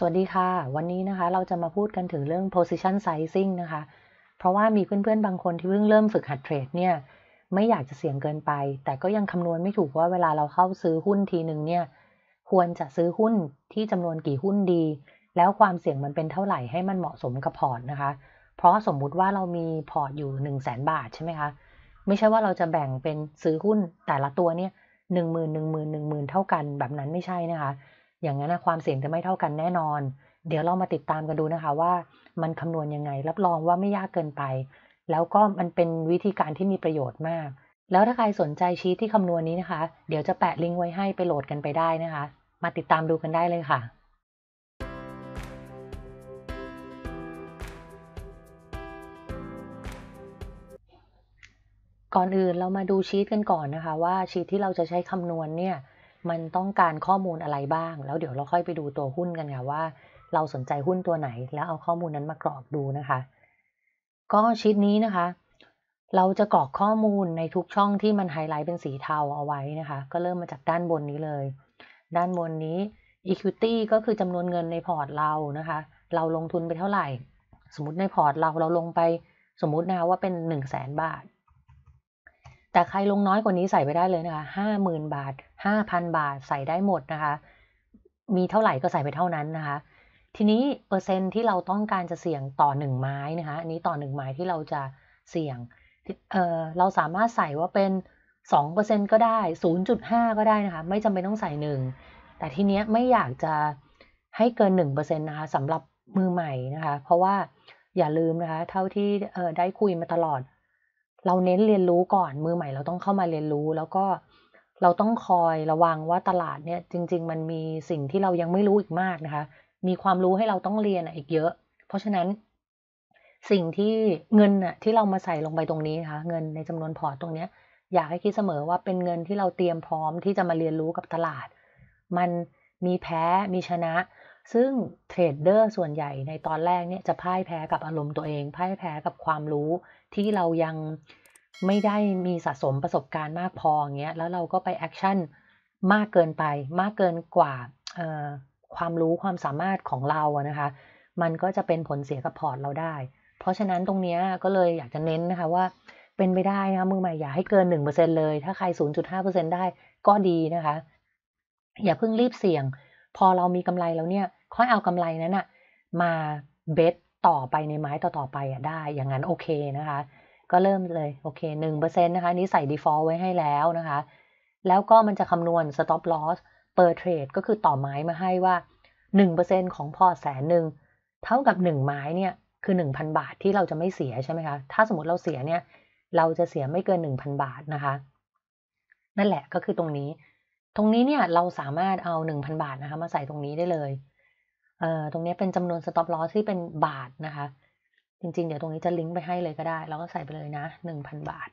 สวัสดีค่ะ วันนี้นะคะเราจะมาพูดกันถึงเรื่อง position sizing นะคะ เพราะว่ามีเพื่อนๆ บางคนที่เพิ่งเริ่มฝึกหัดเทรดเนี่ยไม่อยากจะเสี่ยงเกินไป แต่ก็ยังคำนวณไม่ถูกว่าเวลาเราเข้าซื้อหุ้นทีหนึ่งเนี่ยควรจะซื้อหุ้นที่จำนวนกี่หุ้นดี แล้วความเสี่ยงมันเป็นเท่าไหร่ให้มันเหมาะสมกับพอร์ตนะคะเพราะสมมุติว่าเรามีพอร์ตอยู่1 0 0 0 0แบาทใช่ไหมคะไม่ใช่ว่าเราจะแบ่งเป็นซื้อหุ้นแต่ละตัวเนี่ยหนึ่งหมื่นหนึ่งหมื่นหนึ่งหมื่นเท่ากัน แบบนั้นไม่ใช่นะคะอย่างนั้นความเสี่ยงจะไม่เท่ากันแน่นอน เดี๋ยวเรามาติดตามกันดูนะคะว่ามันคำนวณยังไง รับรองว่าไม่ยากเกินไป แล้วก็มันเป็นวิธีการที่มีประโยชน์มาก แล้วถ้าใครสนใจชีทที่คำนวณนนี้นะคะ เดี๋ยวจะแปะลิงก์ไว้ให้ไปโหลดกันไปได้นะคะ มาติดตามดูกันได้เลยค่ะ ก่อนอื่นเรามาดูชีตกันก่อนนะคะว่าชีตที่เราจะใช้คำนวณเนี่ยมันต้องการข้อมูลอะไรบ้าง แล้วเดี๋ยวเราค่อยไปดูตัวหุ้นกันค่ะว่าเราสนใจหุ้นตัวไหน แล้วเอาข้อมูลนั้นมากรอกดูนะคะ ก็ชีตนี้นะคะเราจะกรอกข้อมูลในทุกช่องที่มันไฮไลท์เป็นสีเทาเอาไว้นะคะก็เริ่มมาจากด้านบนนี้เลย ด้านบนนี้ equity ก็คือจำนวนเงินในพอร์ตเรานะคะ เราลงทุนไปเท่าไหร่ สมมติในพอร์ตเราเราลงไปสมมตินะะว่าเป็น 1 0 0 0 0แบาทแต่ใครลงน้อยกว่านี้ใส่ไปได้เลยนะคะห้าหมื่นบาท ห้าพันบาทใส่ได้หมดนะคะ มีเท่าไหร่ก็ใส่ไปเท่านั้นนะคะ ทีนี้เปอร์เซ็นที่เราต้องการจะเสี่ยงต่อหนึ่งไม้นะคะ อันนี้ต่อหนึ่งไม้ที่เราจะเสี่ยงเเราสามารถใส่ว่าเป็นสองเปอร์เซ็นก็ได้ ศูนย์จุดห้าก็ได้นะคะ ไม่จำเป็นต้องใส่หนึ่ง แต่ทีเนี้ยไม่อยากจะให้เกินหนึ่งเปอร์เซ็นนะคะสำหรับมือใหม่นะคะ เพราะว่าอย่าลืมนะคะ เท่าที่ได้คุยมาตลอดเราเน้นเรียนรู้ก่อนมือใหม่เราต้องเข้ามาเรียนรู้ แล้วก็เราต้องคอยระวังว่าตลาดเนี่ยจริงๆ มันมีสิ่งที่เรายังไม่รู้อีกมากนะคะ มีความรู้ให้เราต้องเรียนอีกเยอะ เพราะฉะนั้นสิ่งที่เงินน่ะที่เรามาใส่ลงไปตรงนี้นะคะเงินในจำนวนพอร์ตตรงเนี้ยอยากให้คิดเสมอว่าเป็นเงินที่เราเตรียมพร้อมที่จะมาเรียนรู้กับตลาด มันมีแพ้มีชนะ ซึ่งเทรดเดอร์ส่วนใหญ่ในตอนแรกเนี่ยจะพ่ายแพ้กับอารมณ์ตัวเอง พ่ายแพ้กับความรู้ที่เรายังไม่ได้มีสะสมประสบการณ์มากพออย่างเงี้ยแล้วเราก็ไปแอคชั่นมากเกินไปมากเกินกว่าความรู้ความสามารถของเราอะนะคะ มันก็จะเป็นผลเสียกับพอร์ต เราได้ เพราะฉะนั้นตรงนี้ก็เลยอยากจะเน้นนะคะว่า เป็นไปได้นะมือใหม่อย่าให้เกิน1%เเลย ถ้าใคร0.5%ได้ก็ดีนะคะ อย่าเพิ่งรีบเสี่ยง พอเรามีกำไรแล้วเนี่ยค่อยเอากำไรนั้นนะมาเบสต่อไปในไม้ต่อๆไปอะได้ อย่างนั้นโอเคนะคะก็เริ่มเลยโอเคหนึ่งเปอร์เซ็นต์นะคะนี้ใส่ default ไว้ให้แล้วนะคะ แล้วก็มันจะคำนวณ stop loss per trade ก็คือต่อไม้มาให้ว่าหนนึ่งเเปอร์ซ็ต์ของพอแสนหนึ่งเท่ากับหนึ่งไม้เนี่ย คือหนึ่งพันบาทที่เราจะไม่เสียใช่ไหมคะ ถ้าสมมติเราเสียเนี่ย เราจะเสียไม่เกินหนึ่งพันบาทนะคะ นั่นแหละก็คือตรงนี้ ตรงนี้เนี่ยเราสามารถเอาหนึ่งพันบาทนะคะ มาใส่ตรงนี้ได้เลยเอ่อตรงนี้เป็นจำนวน stop loss ที่เป็นบาทนะคะจริงๆ เดี๋ยวตรงนี้จะลิงก์ไปให้เลยก็ได้ เราก็ใส่ไปเลยนะหนึ่งพันบาท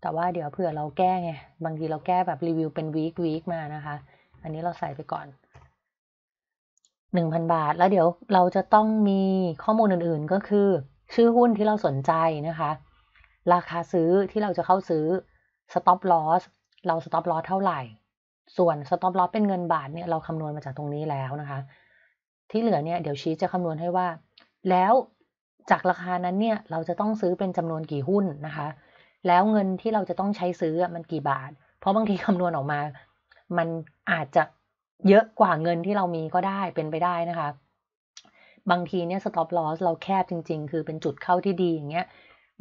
แต่ว่าเดี๋ยวเผื่อเราแก้ไงบางทีเราแก้แบบรีวิวเป็นวีควีคมานะคะ อันนี้เราใส่ไปก่อน หนึ่งพันบาท แล้วเดี๋ยวเราจะต้องมีข้อมูลอื่นๆ ก็คือ ชื่อหุ้นที่เราสนใจนะคะ ราคาซื้อที่เราจะเข้าซื้อ stop loss เรา stop loss เท่าไหร่ ส่วน stop loss เป็นเงินบาทเนี่ยเราคำนวณมาจากตรงนี้แล้วนะคะ ที่เหลือเนี่ยเดี๋ยวชี้จะคำนวณให้ว่าแล้วจากราคานั้นเนี่ยเราจะต้องซื้อเป็นจำนวนกี่หุ้นนะคะ แล้วเงินที่เราจะต้องใช้ซื้อมันกี่บาท เพราะบางทีคำนวณออกมา มันอาจจะเยอะกว่าเงินที่เรามีก็ได้เป็นไปได้นะคะ บางทีเนี่ยสต็อปลอสเราแคบจริงๆ คือเป็นจุดเข้าที่ดีอย่างเงี้ย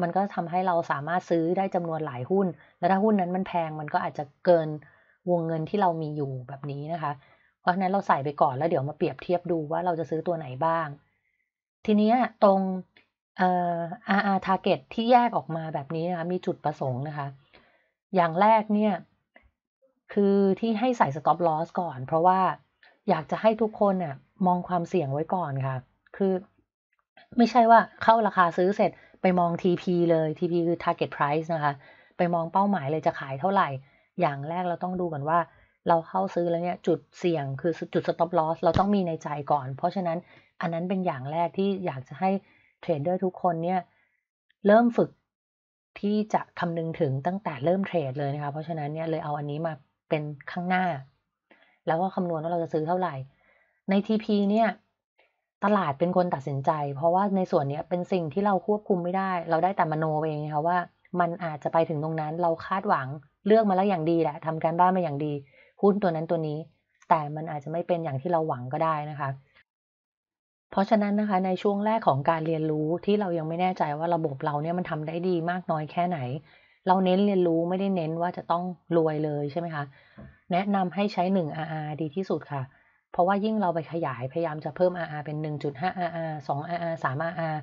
มันก็ทำให้เราสามารถซื้อได้จำนวนหลายหุ้นแล้วถ้าหุ้นนั้นมันแพงมันก็อาจจะเกินวงเงินที่เรามีอยู่แบบนี้นะคะ เพราะฉะนั้นเราใส่ไปก่อนแล้วเดี๋ยวมาเปรียบเทียบดูว่าเราจะซื้อตัวไหนบ้างทีนี้ตรง RR target ที่แยกออกมาแบบนี้นะคะมีจุดประสงค์นะคะ อย่างแรกเนี่ยคือที่ให้ใส่ stop loss ก่อน เพราะว่าอยากจะให้ทุกคนน่ยมองความเสี่ยงไว้ก่อนค่ะ คือไม่ใช่ว่าเข้าราคาซื้อเสร็จไปมอง TP เลย TP คือ target price นะคะ ไปมองเป้าหมายเลยจะขายเท่าไหร่ อย่างแรกเราต้องดูก่อนว่าเราเข้าซื้อแล้วเนี่ย จุดเสี่ยงคือจุด stop loss เราต้องมีในใจก่อน เพราะฉะนั้นอันนั้นเป็นอย่างแรกที่อยากจะให้เทรดเดอร์ทุกคนเนี่ยเริ่มฝึกที่จะคำนึงถึงตั้งแต่เริ่มเทรดเลยนะคะเพราะฉะนั้นเนี่ยเลยเอาอันนี้มาเป็นข้างหน้า แล้วก็คำนวณว่าเราจะซื้อเท่าไหร่ ใน TP เนี่ย ตลาดเป็นคนตัดสินใจ เพราะว่าในส่วนนี้เป็นสิ่งที่เราควบคุมไม่ได้ เราได้แต่มโนเองนะคะว่ามันอาจจะไปถึงตรงนั้น เราคาดหวังเลือกมาแล้วอย่างดีแหละทำการบ้านมาอย่างดีหุ้นตัวนั้นตัวนี้แต่มันอาจจะไม่เป็นอย่างที่เราหวังก็ได้นะคะ เพราะฉะนั้นนะคะในช่วงแรกของการเรียนรู้ที่เรายังไม่แน่ใจว่าระบบเราเนี่ยมันทำได้ดีมากน้อยแค่ไหน เราเน้นเรียนรู้ไม่ได้เน้นว่าจะต้องรวยเลยใช่ไหมคะแนะนำให้ใช้ 1 RR ดีที่สุดค่ะ เพราะว่ายิ่งเราไปขยายพยายามจะเพิ่ม RR เป็น1.5 RR 2 RR 3 RR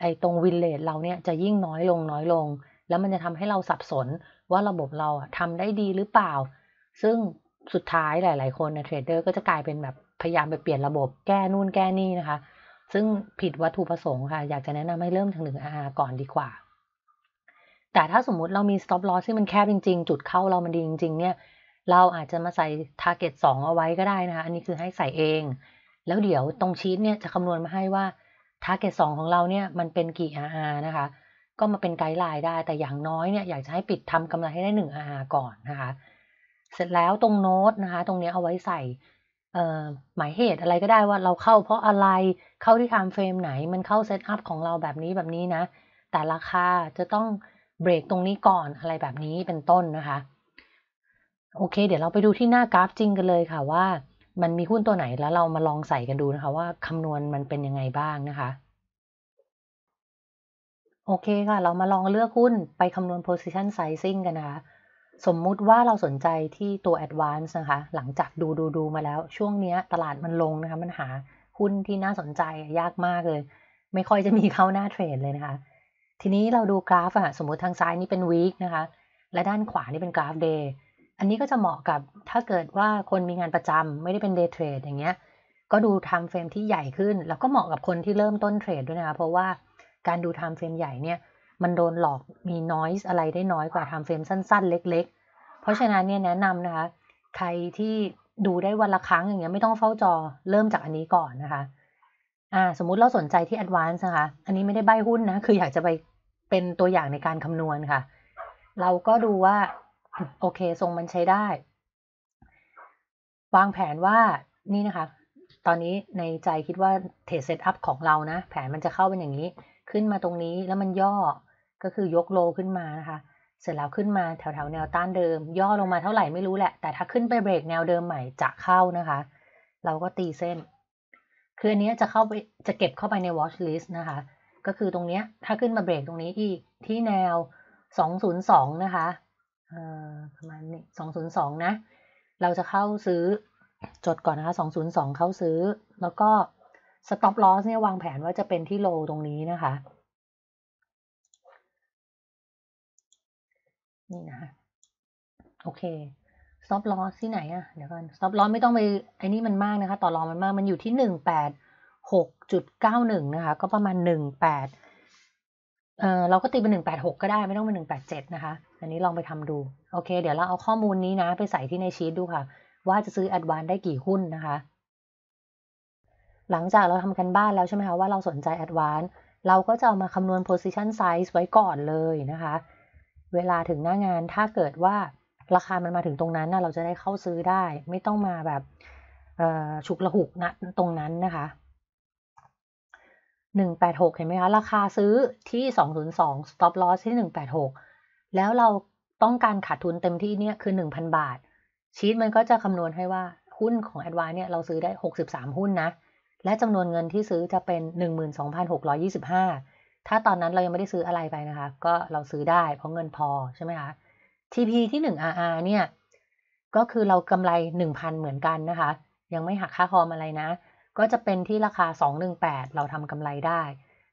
ไอ้ตรงวินเลทเราเนี่ยจะยิ่งน้อยลงน้อยลง แล้วมันจะทำให้เราสับสนว่าระบบเราทำได้ดีหรือเปล่าซึ่งสุดท้ายหลาย ๆ คนนะเทรดเดอร์ก็จะกลายเป็นแบบ พยายามไปเปลี่ยนระบบแก้นู่นแก้นี่นะคะ ซึ่งผิดวัตถุประสงค์ค่ะ อยากจะแนะนำให้เริ่มทางหนึ่งาก่อนดีกว่า แต่ถ้าสมมุติเรามี stop loss ที่มันแคบจริง ๆ จุดเข้าเรามันดีจริง ๆ เนี่ย เราอาจจะมาใส่ target 2 เอาไว้ก็ได้นะคะ อันนี้คือให้ใส่เอง แล้วเดี๋ยวตรงชีตเนี่ยจะคำนวณมาให้ว่า target 2ของเราเนี่ยมันเป็นกี่ r นะคะ ก็มาเป็นไกด์ไลน์ได้ แต่อย่างน้อยเนี่ย อยากจะให้ปิดทำกำไรให้ได้1 r ก่อนนะคะเสร็จแล้วตรงโน้ตนะคะตรงนี้เอาไว้ใส่หมายเหตุอะไรก็ได้ว่าเราเข้าเพราะอะไรเข้าที่ i ท e f เฟรมไหนมันเข้าเซตอัพของเราแบบนี้แบบนี้นะ แต่ราคาจะต้องเบรกตรงนี้ก่อนอะไรแบบนี้เป็นต้นนะคะโอเค เดี๋ยวเราไปดูที่หน้ากราฟจริงกันเลยค่ะว่า มันมีหุ้นตัวไหนแล้วเรามาลองใส่กันดูนะคะ ว่าคำนวณมันเป็นยังไงบ้างนะคะ โอเคค่ะ เรามาลองเลือกหุ้นไปคำนวณ position sizing กันนะคะสมมุติว่าเราสนใจที่ตัว Advance นะคะหลังจากดูดูดูมาแล้ว ช่วงนี้ตลาดมันลงนะคะมันหาหุ้นที่น่าสนใจยากมากเลย ไม่ค่อยจะมีเข้าหน้าเทรดเลยนะคะ ทีนี้เราดูกราฟอะสมมติทางซ้ายนี่เป็นวีคนะคะและด้านขวานี่เป็นกราฟเดย์อันนี้ก็จะเหมาะกับถ้าเกิดว่าคนมีงานประจำไม่ได้เป็นเดย์เทรดอย่างเงี้ย ก็ดูไทม์เฟรมที่ใหญ่ขึ้น แล้วก็เหมาะกับคนที่เริ่มต้นเทรดด้วยนะคะเพราะว่าการดูไทม์เฟรมใหญ่เนี่ยมันโดนหลอกมีน้อยอะไรได้น้อยกว่าทำเฟรมสั้น ๆ เล็ก ๆ เพราะฉะนั้นเนี่ยแนะนำนะคะ ใครที่ดูได้วันละครั้งอย่างเงี้ยไม่ต้องเฝ้าจอเริ่มจากอันนี้ก่อนนะคะ อ่า สมมุติเราสนใจที่ Advanced นะคะ อันนี้ไม่ได้ใบหุ้นนะคืออยากจะไปเป็นตัวอย่างในการคำนวณค่ะ เราก็ดูว่าโอเค ทรงมันใช้ได้ วางแผนว่านี่นะคะ ตอนนี้ในใจคิดว่าเทรดเซตอัพของเรานะแผนมันจะเข้าเป็นอย่างนี้ ขึ้นมาตรงนี้แล้วมันย่อก็คือยกโลขึ้นมานะคะ เสร็จแล้วขึ้นมาแถวแถวแนวต้านเดิม ย่อลงมาเท่าไหร่ไม่รู้แหละแต่ถ้าขึ้นไปเบรกแนวเดิมใหม่จะเข้านะคะ เราก็ตีเส้นคืออันนี้จะเข้าไปจะเก็บเข้าไปใน watch list นะคะ ก็คือตรงเนี้ยถ้าขึ้นมาเบรกตรงนี้อีกที่แนว 202 นะคะประมาณนี้202 นะ เราจะเข้าซื้อจดก่อนนะคะ 202 เข้าซื้อแล้วก็ stop loss เนี่ยวางแผนว่าจะเป็นที่โล ตรงนี้นะคะนี่นะคะโอเคซอฟลอสที่ไหนอะเดี๋ยวก่อนซอฟลอสไม่ต้องไปไอ้นี่มันมากนะคะ ต่อรองมันมากมันอยู่ที่หนึ่งแปดหกจุดเก้าหนึ่งนะคะ ก็ประมาณหนึ่งแปดเออเราก็ตีเป็นหนึ่งแปดหกก็ได้ไม่ต้องเป็นหนึ่งแปดเจ็ดนะคะ อันนี้ลองไปทำดู โอเคเดี๋ยวเราเอาข้อมูลนี้นะ ไปใส่ที่ในชีตดูค่ะ ว่าจะซื้อแอดวานได้กี่หุ้นนะคะ หลังจากเราทำกันบ้านแล้วใช่ไหมคะ ว่าเราสนใจแอดวาน เราก็จะเอามาคำนวณ position size ไว้ก่อนเลยนะคะเวลาถึงหน้างานถ้าเกิดว่าราคามันมาถึงตรงนั้น เราจะได้เข้าซื้อได้ ไม่ต้องมาแบบฉุกระหุกนะตรงนั้นนะคะ 186 เห็นไหมคะ ราคาซื้อที่ 202 stop loss ที่ 186 แล้วเราต้องการขาดทุนเต็มที่เนี่ยคือ 1,000 บาท ชีตมันก็จะคำนวณให้ว่าหุ้นของ a d v a n เนี่ยเราซื้อได้ 63 หุ้นนะ และจำนวนเงินที่ซื้อจะเป็น 12,625ถ้าตอนนั้นเรายังไม่ได้ซื้ออะไรไปนะคะ ก็เราซื้อได้เพราะเงินพอใช่ไหมคะ TP ที่1 RR เนี่ย ก็คือเรากำไร 1,000 เหมือนกันนะคะ ยังไม่หักค่าคอมอะไรนะ ก็จะเป็นที่ราคา 218 เราทำกำไรได้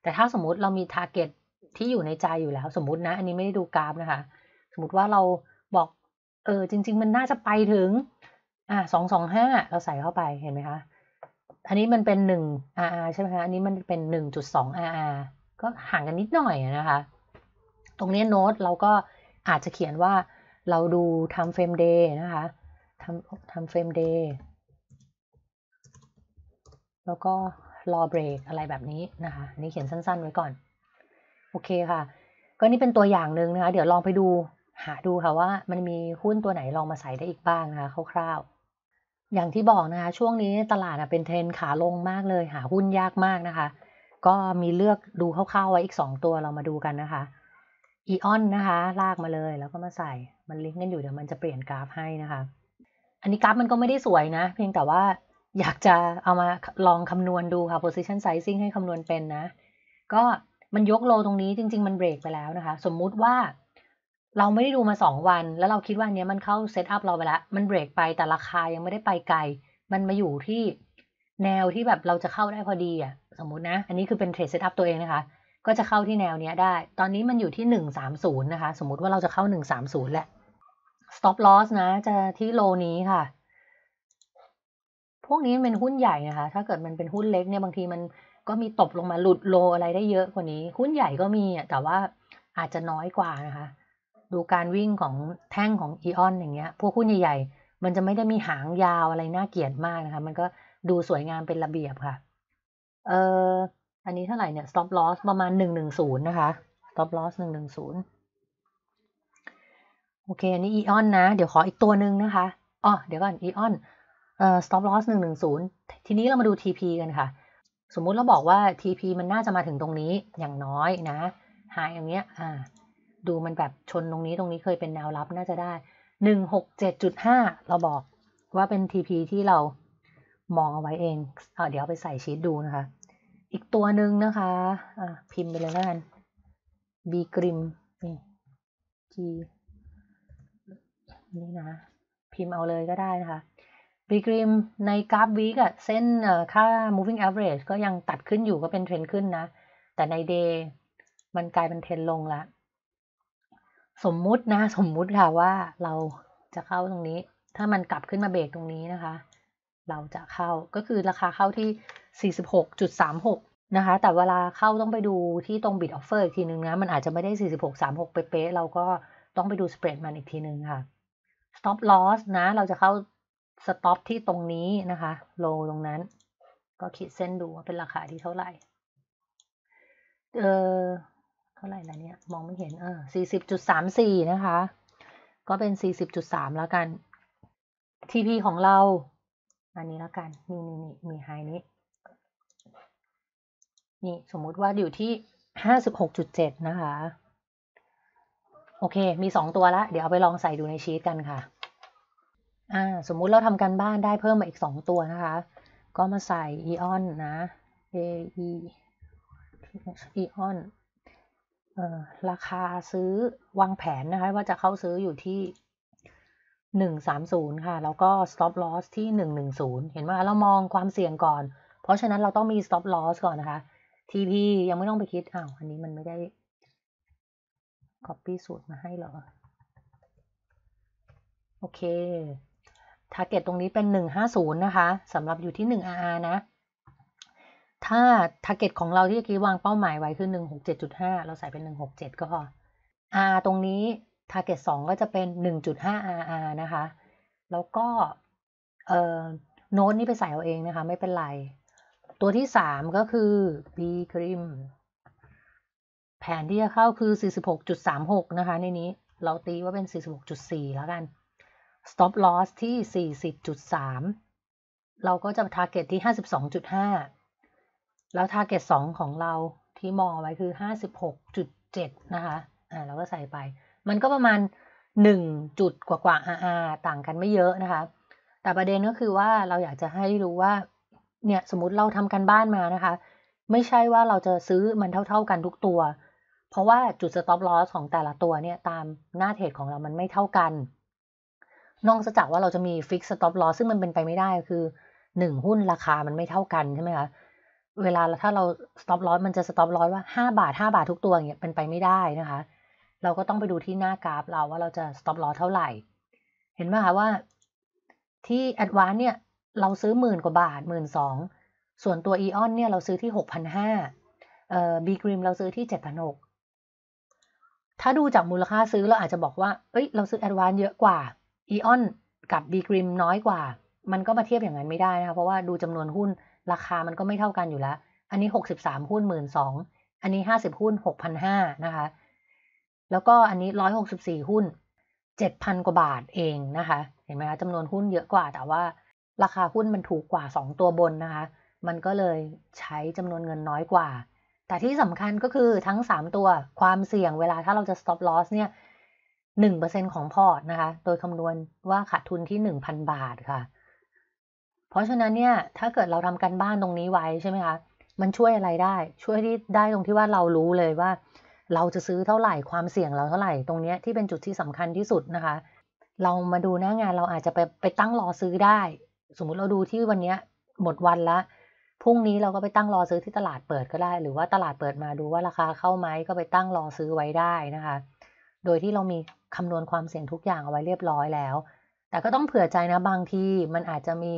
แต่ถ้าสมมติเรามีทาร์เก็ตที่อยู่ในใจอยู่แล้ว สมมตินะ อันนี้ไม่ได้ดูกราฟนะคะ สมมติว่าเราบอก เออจริงๆมันน่าจะไปถึงอ่า225 เราใส่เข้าไปเห็นไหมคะ อันนี้มันเป็น1 RR ใช่ไหมคะ อันนี้มันเป็น1.2 RR ก็ห่างกันนิดหน่อยนะคะ ตรงนี้โน้ตเราก็อาจจะเขียนว่า เราดูทำเฟรมเดย์นะคะทำทำเฟรมเดย์แล้วก็รอเบรกอะไรแบบนี้นะคะ นี่เขียนสั้นๆ ไว้ก่อน โอเคค่ะ ก็นี่เป็นตัวอย่างหนึ่งนะคะ เดี๋ยวลองไปดูหาดูค่ะว่า มันมีหุ้นตัวไหนลองมาใส่ได้อีกบ้างนะคะคร่าวๆ อย่างที่บอกนะคะช่วงนี้ตลาดเป็นเทรนขาลงมากเลย หาหุ้นยากมากนะคะก็มีเลือกดูคร่าวๆไว้อีกสองตัวเรามาดูกันนะคะอีออนนะคะ ลากมาเลย แล้วก็มาใส่มันลิงก์กันอยู่เดี๋ยวมันจะเปลี่ยนกราฟให้นะคะ อันนี้กราฟมันก็ไม่ได้สวยนะ เพียงแต่ว่าอยากจะเอามาลองคำนวณดูค่ะ position sizing ให้คำนวณเป็นนะ ก็มันยกโลตรงนี้จริง ๆ มันเบรกไปแล้วนะคะ สมมุติว่าเราไม่ได้ดูมา 2 วัน แล้วเราคิดว่าเนี้ยมันเข้าเซตอัพเราไปแล้วมันเบรกไปแต่ราคายังไม่ได้ไปไกลมันมาอยู่ที่แนวที่แบบเราจะเข้าได้พอดีอะ่ะสมมตินะ อันนี้คือเป็นเทรดเซตอัพตัวเองนะคะ ก็จะเข้าที่แนวเนี้ยได้ ตอนนี้มันอยู่ที่ 130 นะคะ สมมติว่าเราจะเข้า 130แหละ stop loss นะ จะที่โลนี้ค่ะ พวกนี้เป็นหุ้นใหญ่นะคะ ถ้าเกิดมันเป็นหุ้นเล็กเนี่ยบางทีมันก็มีตบลงมาหลุดโลอะไรได้เยอะกว่านี้ หุ้นใหญ่ก็มีอ่ะ แต่ว่าอาจจะน้อยกว่านะคะ ดูการวิ่งของแท่งของอีออนอย่างเงี้ย พวกหุ้นใหญ่ๆมันจะไม่ได้มีหางยาวอะไรน่าเกลียดมากนะคะ มันก็ดูสวยงามเป็นระเบียบค่ะเอ่ออันนี้เท่าไหร่เนี่ย stop loss ประมาณ 110 นะคะ stop loss 110 โอเค อันนี้อีออนนะ เดี๋ยวขออีกตัวหนึ่งนะคะอ๋อเดี๋ยวก่อน อีออนเอ่อ stop loss 110 ทีนี้เรามาดู TP กันค่ะ สมมุติเราบอกว่า TP มันน่าจะมาถึงตรงนี้อย่างน้อยนะ หายอย่างเงี้ยอ่าดูมันแบบชนตรงนี้ตรงนี้เคยเป็นแนวรับน่าจะได้ 167.5 เราบอกว่าเป็น TP ที่เรามองเอาไว้เองเอเดี๋ยวไปใส่ชีตดูนะคะ อีกตัวหนึ่งนะคะะพิมพ์ไปเลยแล้วกัน B กริมนี่ G นี่นะ พิมพ์เอาเลยก็ได้นะคะ B กริมในกราฟวีกอะ เส้นค่า moving average ก็ยังตัดขึ้นอยู่ก็เป็นเทรนขึ้นนะ แต่ใน day มันกลายเป็นเทรนลงละ สมมุตินะ สมมุติค่ะว่าเราจะเข้าตรงนี้ ถ้ามันกลับขึ้นมาเบรกตรงนี้นะคะเราจะเข้าก็คือราคาเข้าที่ 46.36 นะคะ แต่เวลาเข้าต้องไปดูที่ตรงบิดออฟเฟอร์อีกทีนึงนะ มันอาจจะไม่ได้ 46.36 เป๊ะๆ เราก็ต้องไปดูสเปรดมันอีกทีนึงค่ะ stop loss นะ เราจะเข้า stop ที่ตรงนี้นะคะโลตรงนั้น ก็ขีดเส้นดูว่าเป็นราคาที่เท่าไหร่ เออ เท่าไหร่ละเนี่ย มองไม่เห็นเออ40.34 นะคะ ก็เป็น 40.3 แล้วกัน TP ของเราอันนี้แล้วกันนี่นี่นี่มีไฮนี้นี่ สมมุติว่าอยู่ที่ห้าสิบหกจุดเจ็ดนะคะ โอเค มีสองตัวละเดี๋ยวเอาไปลองใส่ดูในชีตกันค่ะ อ่า สมมุติเราทำการบ้านได้เพิ่มมาอีกสองตัวนะคะ ก็มาใส่อีออนนะ A E อีออนราคาซื้อวางแผนนะคะ ว่าจะเข้าซื้ออยู่ที่130 ค่ะ แล้วก็ stop loss ที่ 110 เห็นไหมเรามองความเสี่ยงก่อน เพราะฉะนั้นเราต้องมี stop loss ก่อนนะคะ TP ยังไม่ต้องไปคิด อ้าว อันนี้มันไม่ได้ copy สูตรมาให้หรอ โอเค target ตรงนี้เป็น 150 นะคะ สำหรับอยู่ที่ 1RR นะ ถ้า target ของเราที่เมื่อกี้วางเป้าหมายไว้คือ 167.5 เราใส่เป็น 167 ก็พอ R ตรงนี้ Target 2 ก็จะเป็น 1.5 RR นะคะ แล้วก็โน้ตนี่ไปใส่เอาเองนะคะ ไม่เป็นไร ตัวที่ 3 ก็คือ B คร a มแผนที่จะเข้าคือ 46.36 นะคะในนี้เราตีว่าเป็น 46.4 แล้วกัน stop loss ที่ 40.3เราก็จะ target ที่ 52.5แล้ว target 2 ของเราที่มองไว้คือ 56.7 นะคะ อ่าเราก็ใส่ไปมันก็ประมาณ1จุดกว่ากว่าอา ต่างกันไม่เยอะนะคะ แต่ประเด็นก็คือว่าเราอยากจะให้รู้ว่า เนี่ยสมมติเราทำกันบ้านมานะคะ ไม่ใช่ว่าเราจะซื้อมันเท่าๆกันทุกตัว เพราะว่าจุดสต็อปลอสของแต่ละตัวเนี่ยตามหน้าเทรดของเรามันไม่เท่ากันนอกจากว่าเราจะมีฟิกสต็อปลอสซึ่งมันเป็นไปไม่ได้ คือหนึ่งหุ้นราคามันไม่เท่ากันใช่ไหมคะเวลาถ้าเราสต็อปลอสมันจะสต็อปลอสว่า5บาท 5 บาททุกตัวอย่างเงี้ยเป็นไปไม่ได้นะคะเราก็ต้องไปดูที่หน้ากราฟเราว่าเราจะ stop loss เท่าไหร่ เห็นไหมคะว่าที่ advance เนี่ย เราซื้อหมื่นกว่าบาทหมื่นสองส่วนตัวอีออนเนี่ยเราซื้อที่หกพันห้าเอ่อบีกริมเราซื้อที่เจ็ดพันหกถ้าดูจากมูลค่าซื้อเราอาจจะบอกว่า เอ้ยเราซื้อแอดวานเยอะกว่าอีออนกับบีกริมน้อยกว่า มันก็มาเทียบอย่างนั้นไม่ได้นะคะเพราะว่าดูจำนวนหุ้นราคามันก็ไม่เท่ากันอยู่แล้ว อันนี้หกสสิบามหุ้นหมื่นสองอันนี้ห้าสิบหุ้นนห้านะคะแล้วก็อันนี้ 164 หุ้น 7,000 กว่าบาทเองนะคะ เห็นไหมคะ จำนวนหุ้นเยอะกว่า แต่ว่าราคาหุ้นมันถูกกว่า 2 ตัวบนนะคะ มันก็เลยใช้จำนวนเงินน้อยกว่า แต่ที่สำคัญก็คือทั้ง 3 ตัวความเสี่ยงเวลาถ้าเราจะ stop loss เนี่ย 1%ของพอร์ตนะคะ โดยคำนวณว่าขาดทุนที่ 1,000 บาทค่ะ เพราะฉะนั้นเนี่ย ถ้าเกิดเราทำการบ้านตรงนี้ไว้ใช่ไหมคะ มันช่วยอะไรได้ ช่วยที่ได้ตรงที่ว่าเรารู้เลยว่าเราจะซื้อเท่าไหร่ความเสี่ยงเราเท่าไหร่ตรงนี้ที่เป็นจุดที่สำคัญที่สุดนะคะ เรามาดูหน้างานเราอาจจะไปไปตั้งรอซื้อได้ สมมุติเราดูที่วันนี้หมดวันละพรุ่งนี้เราก็ไปตั้งรอซื้อที่ตลาดเปิดก็ได้ หรือว่าตลาดเปิดมาดูว่าราคาเข้าไหมก็ไปตั้งรอซื้อไว้ได้นะคะ โดยที่เรามีคำนวณความเสี่ยงทุกอย่างเอาไว้เรียบร้อยแล้ว แต่ก็ต้องเผื่อใจนะบางทีมันอาจจะมี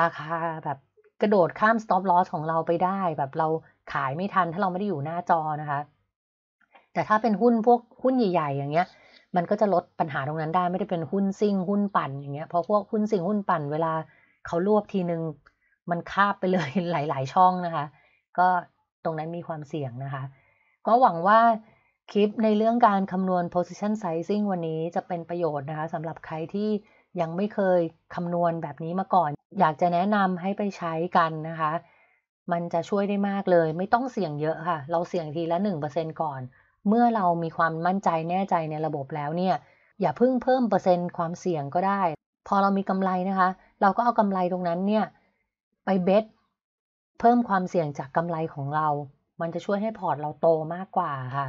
ราคาแบบกระโดดข้าม stop loss ของเราไปได้ แบบเราขายไม่ทันถ้าเราไม่ได้อยู่หน้าจอนะคะแต่ถ้าเป็นหุ้นพวกหุ้นใหญ่ๆอย่างเงี้ย มันก็จะลดปัญหาตรงนั้นได้ไม่ได้เป็นหุ้นซิ่งหุ้นปั่นอย่างเงี้ย เพราะพวกหุ้นซิ่งหุ้นปั่น เวลาเขารวบทีนึงมันคาบไปเลยหลาย ๆช่องนะคะ ก็ตรงนั้นมีความเสี่ยงนะคะ ก็หวังว่าคลิปในเรื่องการคำนวณ position sizing วันนี้จะเป็นประโยชน์นะคะสำหรับใครที่ยังไม่เคยคำนวณแบบนี้มาก่อน อยากจะแนะนำให้ไปใช้กันนะคะ มันจะช่วยได้มากเลยไม่ต้องเสี่ยงเยอะค่ะ เราเสี่ยงทีละ 1%ก่อนเมื่อเรามีความมั่นใจแน่ใจในระบบแล้วเนี่ย อย่าเพิ่งเพิ่มเปอร์เซ็นต์ความเสี่ยงก็ได้ พอเรามีกำไรนะคะ เราก็เอากำไรตรงนั้นเนี่ย ไปเบสเพิ่มความเสี่ยงจากกำไรของเรา มันจะช่วยให้พอร์ตเราโตมากกว่าค่ะ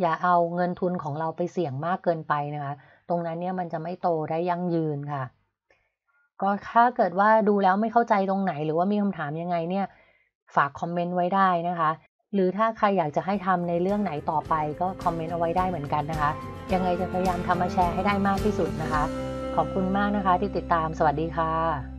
อย่าเอาเงินทุนของเราไปเสี่ยงมากเกินไปนะคะ ตรงนั้นเนี่ยมันจะไม่โตได้ยั่งยืนค่ะ ก็ถ้าเกิดว่าดูแล้วไม่เข้าใจตรงไหน หรือว่ามีคำถามยังไงเนี่ย ฝากคอมเมนต์ไว้ได้นะคะหรือถ้าใครอยากจะให้ทำในเรื่องไหนต่อไปก็คอมเมนต์เอาไว้ได้เหมือนกันนะคะ ยังไงจะพยายามทำมาแชร์ให้ได้มากที่สุดนะคะ ขอบคุณมากนะคะที่ติดตามสวัสดีค่ะ